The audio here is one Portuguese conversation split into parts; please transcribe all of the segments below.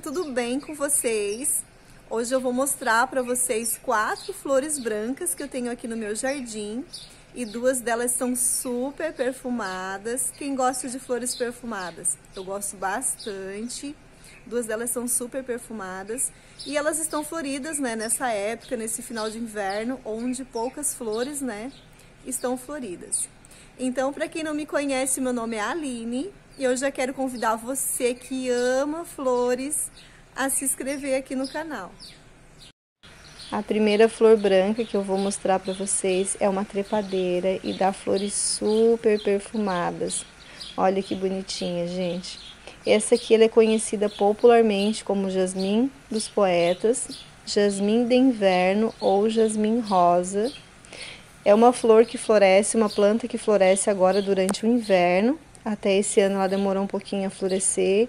tudo bem com vocês. Hoje eu vou mostrar para vocês quatro flores brancas que eu tenho aqui no meu jardim e duas delas são super perfumadas. Quem gosta de flores perfumadas? Eu gosto bastante. Duas delas são super perfumadas e elas estão floridas, né, nessa época, nesse final de inverno, onde poucas flores, né, estão floridas. Então, para quem não me conhece, meu nome é Aline, e eu já quero convidar você que ama flores a se inscrever aqui no canal. A primeira flor branca que eu vou mostrar para vocês é uma trepadeira e dá flores super perfumadas. Olha que bonitinha, gente. Essa aqui ela é conhecida popularmente como jasmim dos poetas, jasmim de inverno ou jasmim rosa. É uma flor que floresce, uma planta que floresce agora durante o inverno até esse ano ela demorou um pouquinho a florescer.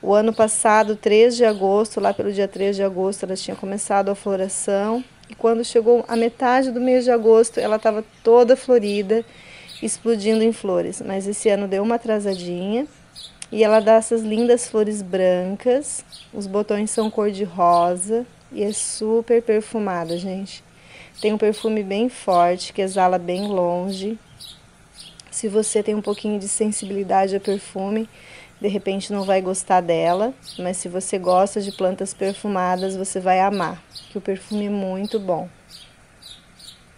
O ano passado, 3 de agosto, lá pelo dia 3 de agosto, ela tinha começado a floração. E quando chegou a metade do mês de agosto, ela estava toda florida, explodindo em flores. Mas esse ano deu uma atrasadinha. E ela dá essas lindas flores brancas. Os botões são cor de rosa. E é super perfumada, gente. Tem um perfume bem forte que exala bem longe. Se você tem um pouquinho de sensibilidade a perfume, de repente não vai gostar dela, mas se você gosta de plantas perfumadas, você vai amar, que o perfume é muito bom.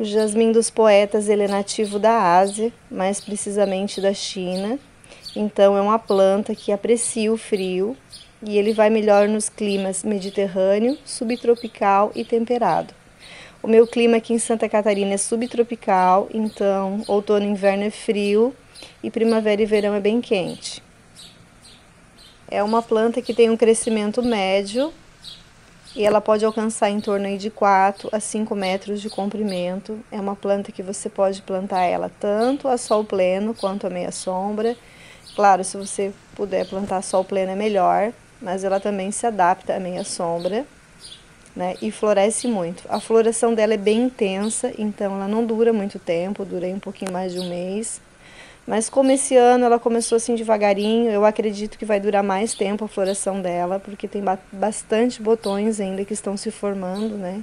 O jasmim dos poetas ele é nativo da Ásia, mais precisamente da China. Então é uma planta que aprecia o frio e ele vai melhor nos climas mediterrâneo, subtropical e temperado. O meu clima aqui em Santa Catarina é subtropical, então outono e inverno é frio e primavera e verão é bem quente. É uma planta que tem um crescimento médio e ela pode alcançar em torno de 4 a 5 metros de comprimento. É uma planta que você pode plantar ela tanto a sol pleno quanto a meia sombra. Claro, se você puder plantar sol pleno é melhor, mas ela também se adapta à meia sombra né, e floresce muito. A floração dela é bem intensa, então ela não dura muito tempo, durei um pouquinho mais de um mês. Mas como esse ano ela começou assim devagarinho, eu acredito que vai durar mais tempo a floração dela, porque tem bastante botões ainda que estão se formando, né?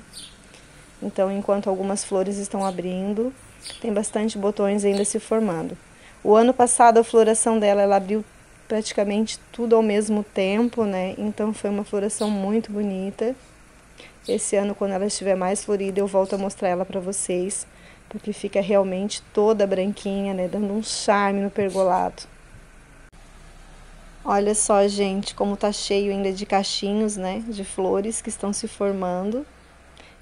Então, enquanto algumas flores estão abrindo, tem bastante botões ainda se formando. O ano passado a floração dela ela abriu praticamente tudo ao mesmo tempo, né? Então foi uma floração muito bonita. Esse ano, quando ela estiver mais florida, eu volto a mostrar ela para vocês, porque fica realmente toda branquinha, né? Dando um charme no pergolado. Olha só, gente, como tá cheio ainda de cachinhos, né? De flores que estão se formando.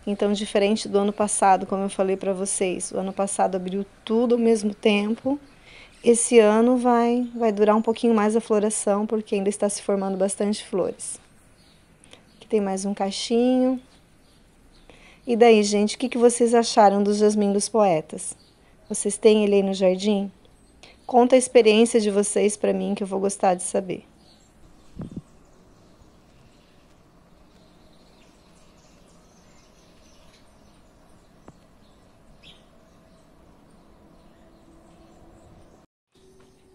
Então, diferente do ano passado, como eu falei para vocês, o ano passado abriu tudo ao mesmo tempo. Esse ano vai, vai durar um pouquinho mais a floração, porque ainda está se formando bastante flores. Aqui tem mais um cachinho. E daí, gente, o que, vocês acharam dos Jasmin dos Poetas? Vocês têm ele aí no jardim? Conta a experiência de vocês para mim que eu vou gostar de saber.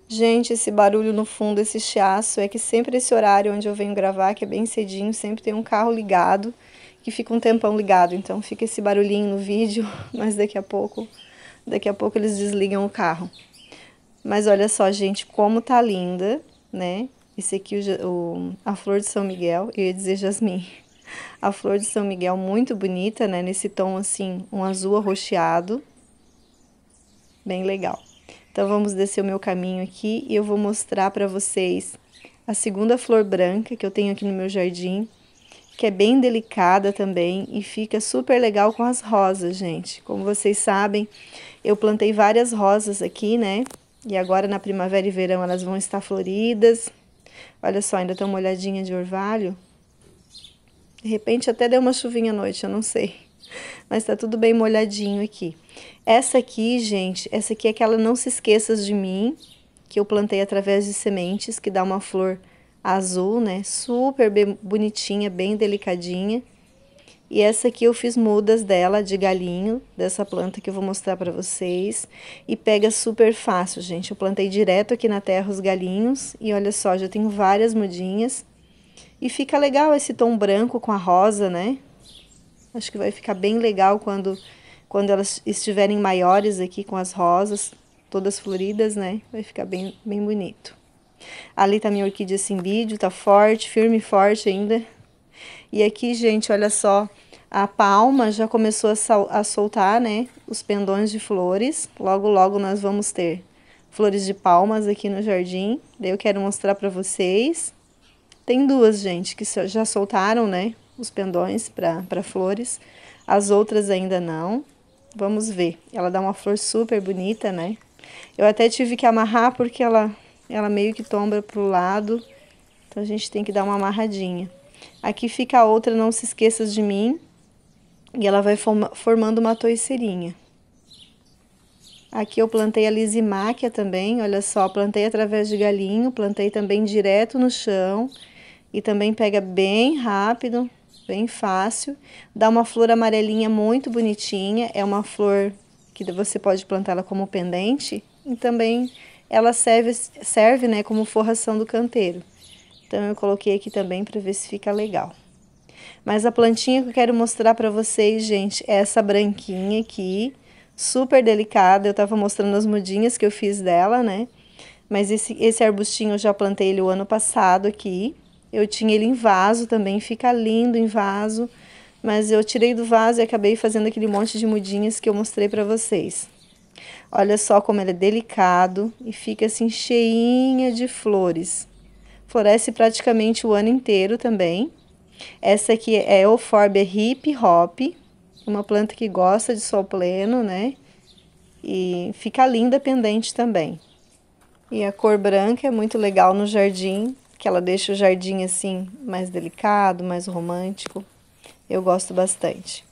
Gente, esse barulho no fundo, esse chiaço, é que sempre esse horário onde eu venho gravar, que é bem cedinho, sempre tem um carro ligado que fica um tempão ligado, então fica esse barulhinho no vídeo, mas daqui a pouco, daqui a pouco eles desligam o carro. Mas olha só, gente, como tá linda, né? Esse aqui, o, o, a flor de São Miguel, eu ia dizer jasmim. A flor de São Miguel muito bonita, né? Nesse tom, assim, um azul arroxeado. Bem legal. Então, vamos descer o meu caminho aqui e eu vou mostrar para vocês a segunda flor branca que eu tenho aqui no meu jardim que é bem delicada também e fica super legal com as rosas, gente. Como vocês sabem, eu plantei várias rosas aqui, né? E agora na primavera e verão elas vão estar floridas. Olha só, ainda estão molhadinha de orvalho. De repente até deu uma chuvinha à noite, eu não sei. Mas tá tudo bem molhadinho aqui. Essa aqui, gente, essa aqui é aquela Não Se Esqueças de Mim, que eu plantei através de sementes, que dá uma flor azul, né? Super bem, bonitinha, bem delicadinha. E essa aqui eu fiz mudas dela de galinho, dessa planta que eu vou mostrar para vocês. E pega super fácil, gente. Eu plantei direto aqui na terra os galinhos e olha só, já tenho várias mudinhas. E fica legal esse tom branco com a rosa, né? Acho que vai ficar bem legal quando, quando elas estiverem maiores aqui com as rosas, todas floridas, né? Vai ficar bem, bem bonito. Ali tá minha orquídea simbídio, tá forte, firme e forte ainda. E aqui, gente, olha só, a palma já começou a, a soltar, né, os pendões de flores. Logo, logo nós vamos ter flores de palmas aqui no jardim. Daí eu quero mostrar pra vocês. Tem duas, gente, que já soltaram, né, os pendões para flores. As outras ainda não. Vamos ver. Ela dá uma flor super bonita, né? Eu até tive que amarrar porque ela ela meio que tomba para o lado, então a gente tem que dar uma amarradinha. Aqui fica a outra Não Se Esqueças de Mim, e ela vai formando uma toiceirinha. Aqui eu plantei a lisimáquia também, olha só, plantei através de galinho, plantei também direto no chão, e também pega bem rápido, bem fácil. Dá uma flor amarelinha muito bonitinha, é uma flor que você pode plantar ela como pendente, e também ela serve, serve né, como forração do canteiro. Então eu coloquei aqui também para ver se fica legal. Mas a plantinha que eu quero mostrar para vocês, gente, é essa branquinha aqui, super delicada. Eu estava mostrando as mudinhas que eu fiz dela, né? Mas esse, esse arbustinho eu já plantei ele o ano passado aqui. Eu tinha ele em vaso também, fica lindo em vaso. Mas eu tirei do vaso e acabei fazendo aquele monte de mudinhas que eu mostrei para vocês. Olha só como ele é delicado e fica assim cheinha de flores. Floresce praticamente o ano inteiro também. Essa aqui é Euphorbia hip hop, uma planta que gosta de sol pleno, né? E fica linda pendente também. E a cor branca é muito legal no jardim, que ela deixa o jardim assim mais delicado, mais romântico. Eu gosto bastante.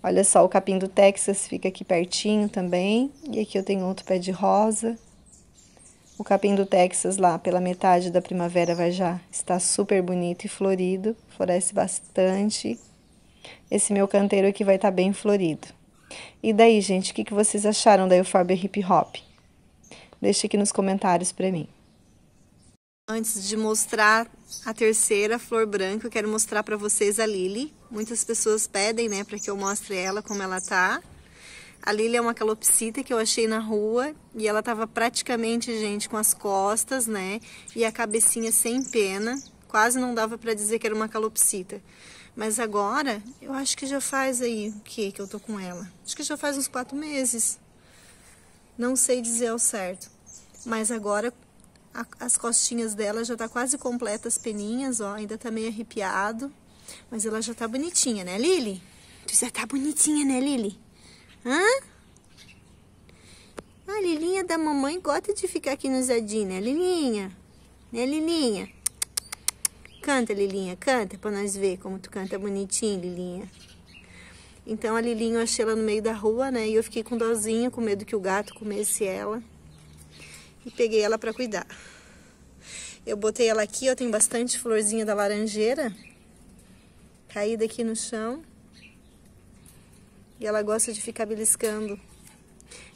Olha só, o capim do Texas fica aqui pertinho também. E aqui eu tenho outro pé de rosa. O capim do Texas lá pela metade da primavera vai já estar super bonito e florido, floresce bastante. Esse meu canteiro aqui vai estar bem florido. E daí, gente, o que, vocês acharam da Euphorbia Hip Hop? Deixe aqui nos comentários para mim. Antes de mostrar a terceira, flor branca, eu quero mostrar para vocês é a Lily. Muitas pessoas pedem, né, para que eu mostre ela como ela tá. A Lily é uma calopsita que eu achei na rua e ela tava praticamente, gente, com as costas, né, e a cabecinha sem pena. Quase não dava para dizer que era uma calopsita. Mas agora, eu acho que já faz aí o que que eu tô com ela. Acho que já faz uns quatro meses. Não sei dizer ao certo. Mas agora, a, as costinhas dela já tá quase completas as peninhas, ó. Ainda tá meio arrepiado. Mas ela já tá bonitinha, né, Lili? Tu já tá bonitinha, né, Lili? Hã? A Lilinha da mamãe gosta de ficar aqui no Zadinho, né, Lilinha? Né, Lilinha? Canta, Lilinha, canta pra nós ver como tu canta bonitinho, Lilinha. Então a Lilinha eu achei ela no meio da rua, né? E eu fiquei com dozinho com medo que o gato comesse ela e peguei ela para cuidar. Eu botei ela aqui, ó, tem bastante florzinha da laranjeira caída aqui no chão. E ela gosta de ficar beliscando.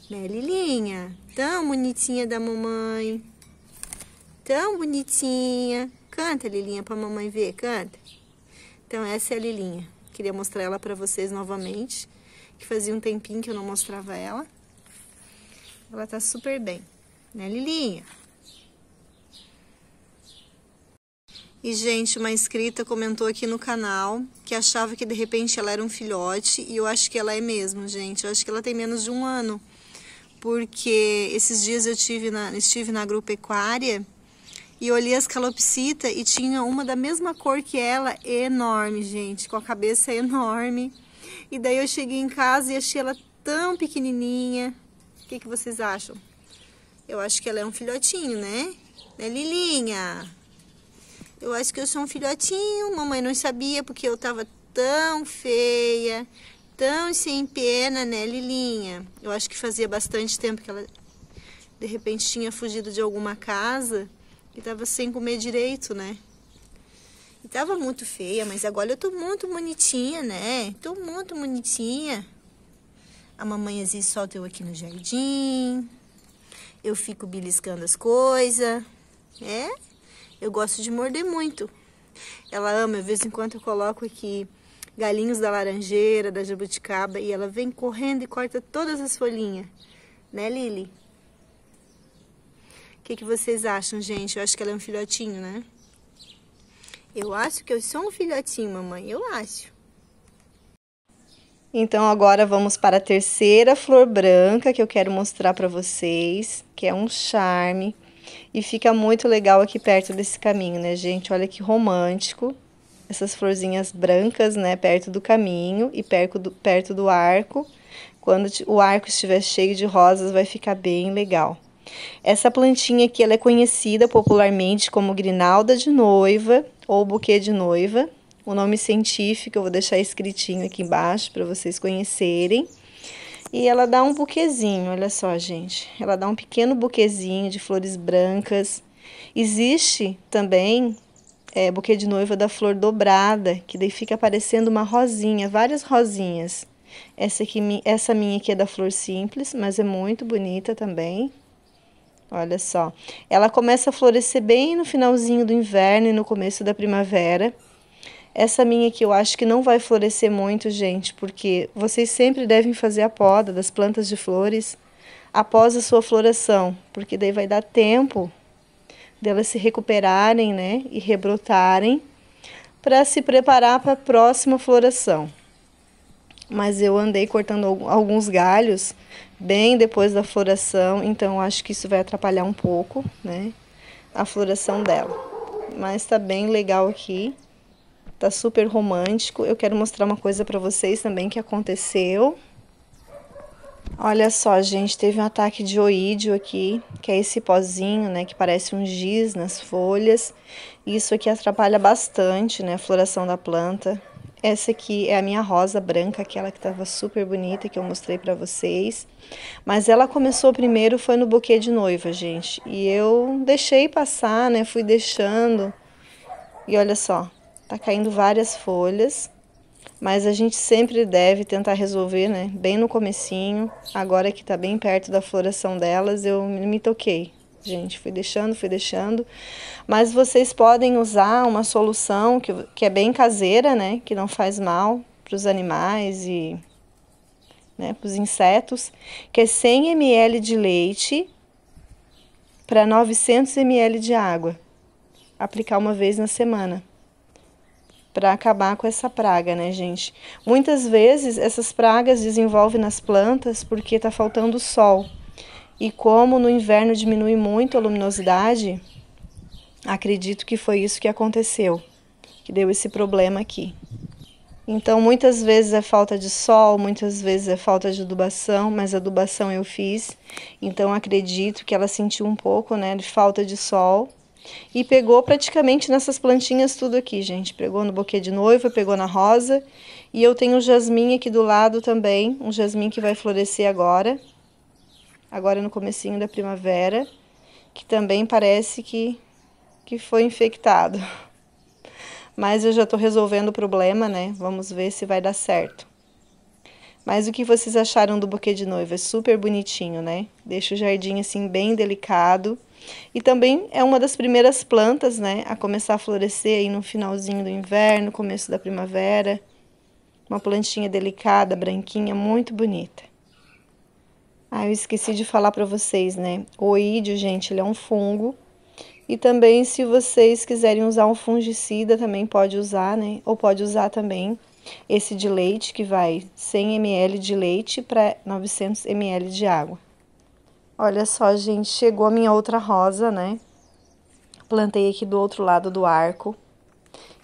Né, Lilinha? Tão bonitinha da mamãe. Tão bonitinha. Canta, Lilinha, pra mamãe ver, canta. Então, essa é a Lilinha. Queria mostrar ela pra vocês novamente, que fazia um tempinho que eu não mostrava ela. Ela tá super bem. Né, Lilinha? E, gente, uma inscrita comentou aqui no canal que achava que de repente ela era um filhote, e eu acho que ela é mesmo, gente. Eu acho que ela tem menos de um ano, porque esses dias eu tive na, estive na agropecuária e olhei as calopsita e tinha uma da mesma cor que ela, enorme, gente, com a cabeça enorme. E daí eu cheguei em casa e achei ela tão pequenininha. O que, que vocês acham? Eu acho que ela é um filhotinho, né? Né, Lilinha? Eu acho que eu sou um filhotinho. Mamãe não sabia porque eu tava tão feia, tão sem pena, né, Lilinha? Eu acho que fazia bastante tempo que ela de repente tinha fugido de alguma casa e tava sem comer direito, né? E tava muito feia, mas agora eu tô muito bonitinha, né? Tô muito bonitinha. A mamãe às solta eu aqui no jardim eu fico beliscando as coisas, né? Eu gosto de morder muito. Ela ama, de vez em quando eu coloco aqui galinhos da laranjeira, da jabuticaba, e ela vem correndo e corta todas as folhinhas. Né, Lili? O que, que vocês acham, gente? Eu acho que ela é um filhotinho, né? Eu acho que eu sou um filhotinho, mamãe. Eu acho. Então agora vamos para a terceira flor branca que eu quero mostrar para vocês, que é um charme. E fica muito legal aqui perto desse caminho, né, gente? Olha que romântico. Essas florzinhas brancas, né, perto do caminho e perto do, perto do arco. Quando o arco estiver cheio de rosas, vai ficar bem legal. Essa plantinha aqui, ela é conhecida popularmente como grinalda de noiva ou buquê de noiva, o nome científico, eu vou deixar escritinho aqui embaixo para vocês conhecerem. E ela dá um buquezinho, olha só, gente. Ela dá um pequeno buquezinho de flores brancas. Existe também é, buquê de noiva da flor dobrada, que daí fica aparecendo uma rosinha, várias rosinhas. Essa, aqui, essa minha aqui é da flor simples, mas é muito bonita também. Olha só. Ela começa a florescer bem no finalzinho do inverno e no começo da primavera. Essa minha aqui eu acho que não vai florescer muito, gente, porque vocês sempre devem fazer a poda das plantas de flores após a sua floração, porque daí vai dar tempo delas se recuperarem, né, e rebrotarem para se preparar para a próxima floração. Mas eu andei cortando alguns galhos bem depois da floração, então acho que isso vai atrapalhar um pouco, né, a floração dela. Mas tá bem legal aqui tá super romântico. Eu quero mostrar uma coisa para vocês também que aconteceu. Olha só, gente, teve um ataque de oídio aqui, que é esse pozinho, né, que parece um giz nas folhas. Isso aqui atrapalha bastante, né, a floração da planta. Essa aqui é a minha rosa branca, aquela que estava super bonita, que eu mostrei para vocês. Mas ela começou primeiro, foi no buquê de noiva, gente. E eu deixei passar, né, fui deixando. E olha só, Tá caindo várias folhas, mas a gente sempre deve tentar resolver, né? Bem no comecinho, agora que tá bem perto da floração delas, eu me toquei. Gente, fui deixando, fui deixando. Mas vocês podem usar uma solução que, que é bem caseira, né? Que não faz mal para os animais e né, para os insetos, que é 100 ml de leite para 900 ml de água. Aplicar uma vez na semana para acabar com essa praga, né, gente? Muitas vezes essas pragas desenvolvem nas plantas porque está faltando sol. E como no inverno diminui muito a luminosidade, acredito que foi isso que aconteceu, que deu esse problema aqui. Então, muitas vezes é falta de sol, muitas vezes é falta de adubação, mas adubação eu fiz. Então, acredito que ela sentiu um pouco, né, de falta de sol e pegou praticamente nessas plantinhas tudo aqui, gente. Pegou no buquê de noiva, pegou na rosa e eu tenho o jasmim aqui do lado também, um jasmim que vai florescer agora, agora no comecinho da primavera, que também parece que, que foi infectado. Mas eu já estou resolvendo o problema, né? Vamos ver se vai dar certo. Mas o que vocês acharam do buquê de noiva? É super bonitinho, né? Deixa o jardim assim bem delicado. E também é uma das primeiras plantas, né, a começar a florescer aí no finalzinho do inverno, começo da primavera. Uma plantinha delicada, branquinha, muito bonita. Ah, eu esqueci de falar para vocês, né? O oídio, gente, ele é um fungo. E também se vocês quiserem usar um fungicida, também pode usar, né? Ou pode usar também esse de leite que vai 100 ml de leite para 900 ml de água. Olha só, gente, chegou a minha outra rosa, né? Plantei aqui do outro lado do arco.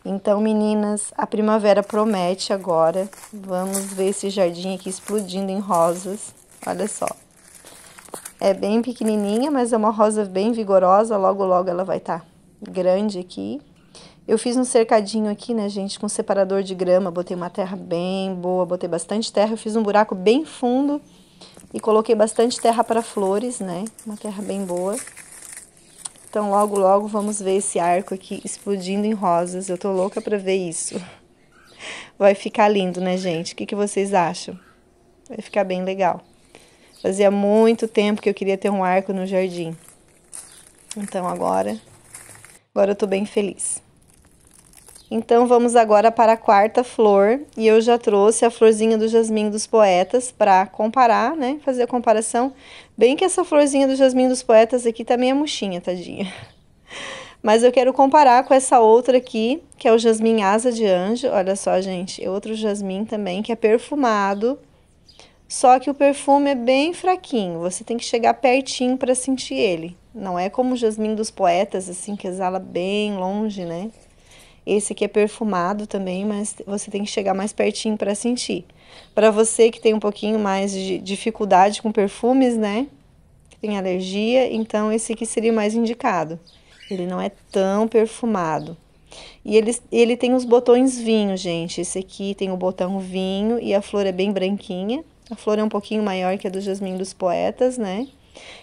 Então, meninas, a primavera promete agora. Vamos ver esse jardim aqui explodindo em rosas. Olha só. É bem pequenininha, mas é uma rosa bem vigorosa. Logo, logo ela vai estar tá grande aqui. Eu fiz um cercadinho aqui, né, gente, com separador de grama, botei uma terra bem boa, botei bastante terra, eu fiz um buraco bem fundo e coloquei bastante terra para flores, né, uma terra bem boa. Então, logo, logo, vamos ver esse arco aqui explodindo em rosas, eu tô louca para ver isso. Vai ficar lindo, né, gente? O que, que vocês acham? Vai ficar bem legal. Fazia muito tempo que eu queria ter um arco no jardim. Então, agora, agora eu tô bem feliz. Então vamos agora para a quarta flor, e eu já trouxe a florzinha do jasmim dos poetas para comparar, né? Fazer a comparação. Bem que essa florzinha do jasmim dos poetas aqui tá meio é murchinha, tadinha. Mas eu quero comparar com essa outra aqui, que é o jasmim asa de anjo. Olha só, gente, é outro jasmim também que é perfumado. Só que o perfume é bem fraquinho, você tem que chegar pertinho para sentir ele. Não é como o jasmim dos poetas assim que exala bem longe, né? Esse aqui é perfumado também, mas você tem que chegar mais pertinho para sentir. Para você que tem um pouquinho mais de dificuldade com perfumes, né? Que tem alergia, então esse aqui seria mais indicado. Ele não é tão perfumado. E ele, ele tem os botões vinho, gente. Esse aqui tem o botão vinho e a flor é bem branquinha. A flor é um pouquinho maior que a do jasmim dos poetas, né?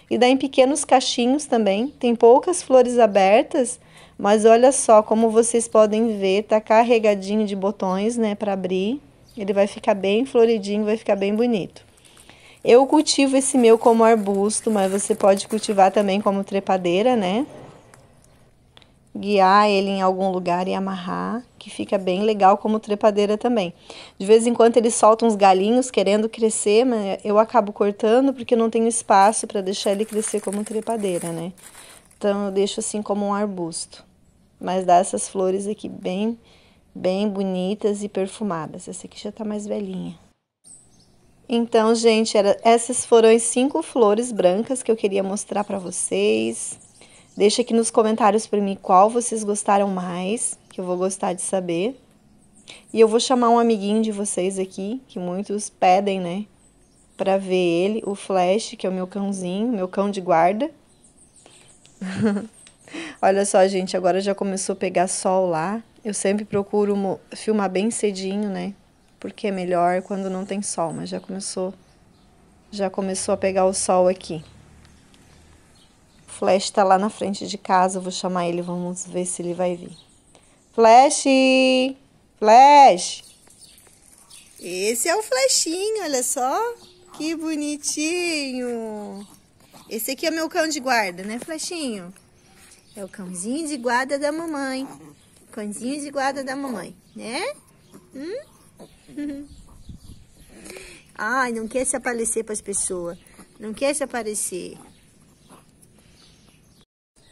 E dá em pequenos cachinhos também. Tem poucas flores abertas, mas olha só, como vocês podem ver, tá carregadinho de botões, né, para abrir. Ele vai ficar bem floridinho, vai ficar bem bonito. Eu cultivo esse meu como arbusto, mas você pode cultivar também como trepadeira, né? Guiar ele em algum lugar e amarrar, que fica bem legal como trepadeira também. De vez em quando ele solta uns galinhos querendo crescer, mas eu acabo cortando porque não tenho espaço para deixar ele crescer como trepadeira, né? Então eu deixo assim como um arbusto mas dá essas flores aqui bem, bem bonitas e perfumadas. Essa aqui já tá mais velhinha. Então, gente, era, essas foram as cinco flores brancas que eu queria mostrar para vocês. Deixa aqui nos comentários para mim qual vocês gostaram mais, que eu vou gostar de saber. E eu vou chamar um amiguinho de vocês aqui, que muitos pedem, né? Pra ver ele, o Flash, que é o meu cãozinho, meu cão de guarda. Olha só, gente, agora já começou a pegar sol lá. Eu sempre procuro filmar bem cedinho, né? Porque é melhor quando não tem sol, mas já começou já começou a pegar o sol aqui. Flash tá lá na frente de casa, vou chamar ele, vamos ver se ele vai vir. Flash! Flash! Esse é o flechinho, olha só. Que bonitinho. Esse aqui é meu cão de guarda, né, flechinho? É o cãozinho de guarda da mamãe. Cãozinho de guarda da mamãe, né? Hum? Ai, não quer se aparecer para as pessoas. Não quer se aparecer.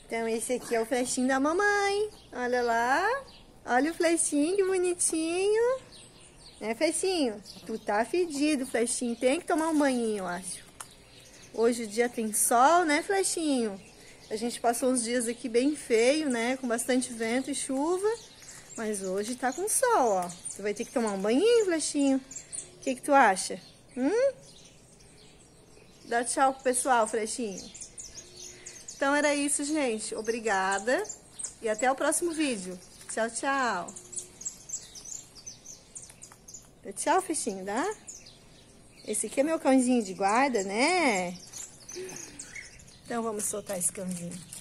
Então, esse aqui é o flechinho da mamãe. Olha lá. Olha o flechinho, que bonitinho. Né, flechinho? Tu tá fedido, flechinho. Tem que tomar um banhinho, eu acho. Hoje o dia tem sol, né, flechinho? A gente passou uns dias aqui bem feio, né? Com bastante vento e chuva. Mas hoje tá com sol, ó. Você vai ter que tomar um banhinho, Flechinho. O que que tu acha? Hum? Dá tchau pro pessoal, Flechinho. Então era isso, gente. Obrigada. E até o próximo vídeo. Tchau, tchau. Tchau, Flechinho, dá? Esse aqui é meu cãozinho de guarda, né? Então, vamos soltar esse cãozinho.